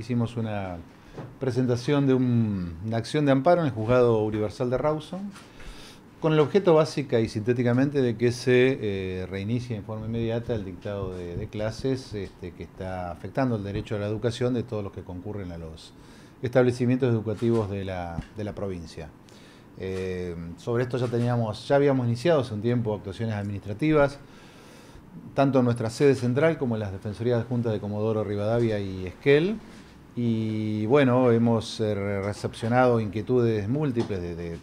hicimos una presentación de una acción de amparo en el Juzgado Universal de Rawson, con el objeto básica y sintéticamente de que se eh, reinicie en forma inmediata el dictado de, clases este, que está afectando el derecho a la educación de todos los que concurren a los establecimientos educativos de la, provincia. Eh, sobre esto ya teníamos, ya habíamos iniciado hace un tiempo actuaciones administrativas, tanto en nuestra sede central como en las Defensorías Junta de Comodoro Rivadavia y Esquel, y bueno, hemos eh, recepcionado inquietudes múltiples de,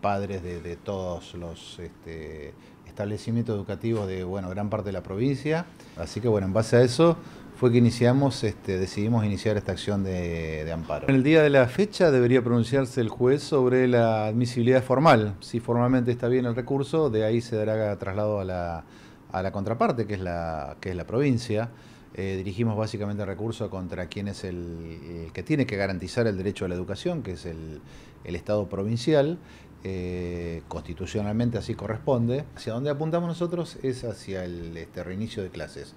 padres de, todos los este, establecimientos educativos de bueno, gran parte de la provincia. Así que bueno, en base a eso fue que iniciamos, este, decidimos iniciar esta acción de, amparo. En el día de la fecha debería pronunciarse el juez sobre la admisibilidad formal. Si formalmente está bien el recurso, de ahí se dará traslado a la, a la contraparte, que es la, que es la provincia. Eh, dirigimos básicamente recursos contra quien es el, que tiene que garantizar el derecho a la educación, que es el, Estado provincial. Eh, constitucionalmente así corresponde. Hacia dónde apuntamos nosotros es hacia el este, reinicio de clases.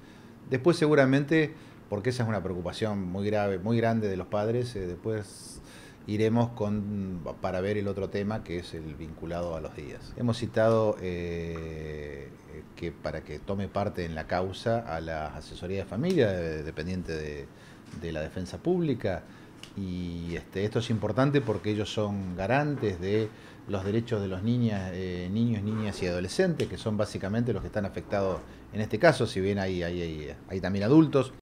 Después seguramente, porque esa es una preocupación muy grave, muy grande de los padres, eh, después iremos con, para ver el otro tema que es el vinculado a los días. Hemos citado para que tome parte en la causa a la asesoría de familia dependiente de, la defensa pública y este, esto es importante porque ellos son garantes de los derechos de los niñas, eh, niños, niñas y adolescentes, que son básicamente los que están afectados en este caso, si bien hay también adultos,